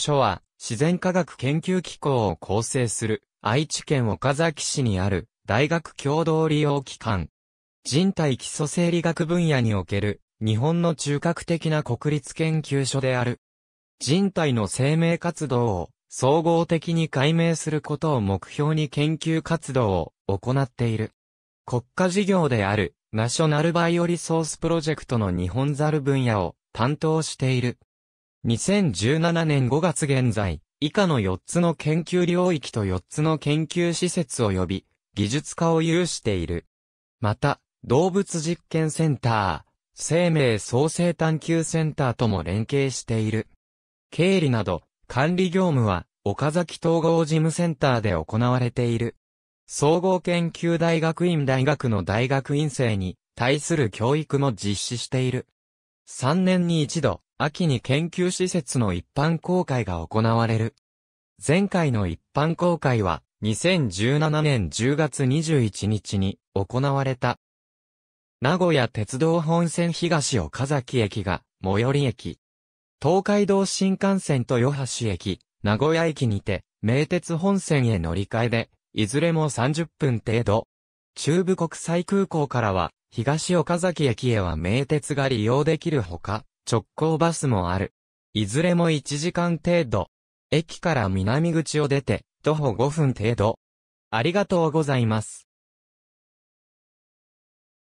所は、自然科学研究機構を構成する、愛知県岡崎市にある、大学共同利用機関。人体基礎生理学分野における、日本の中核的な国立研究所である。人体の生命活動を、総合的に解明することを目標に研究活動を行っている。国家事業であるナショナルバイオリソースプロジェクトの日本猿分野を担当している。2017年5月現在、以下の4つの研究領域と4つの研究施設及び、技術化を有している。また、動物実験センター、生命創生探求センターとも連携している。経理など、管理業務は、岡崎統合事務センターで行われている。総合研究大学院大学の大学院生に対する教育も実施している。3年に一度、秋に研究施設の一般公開が行われる。前回の一般公開は、2017年10月21日に行われた。名古屋鉄道本線東岡崎駅が最寄り駅。東海道新幹線と与橋駅、名古屋駅にて、名鉄本線へ乗り換えで、いずれも30分程度。中部国際空港からは、東岡崎駅へは名鉄が利用できるほか、直行バスもある。いずれも1時間程度。駅から南口を出て、徒歩5分程度。ありがとうございます。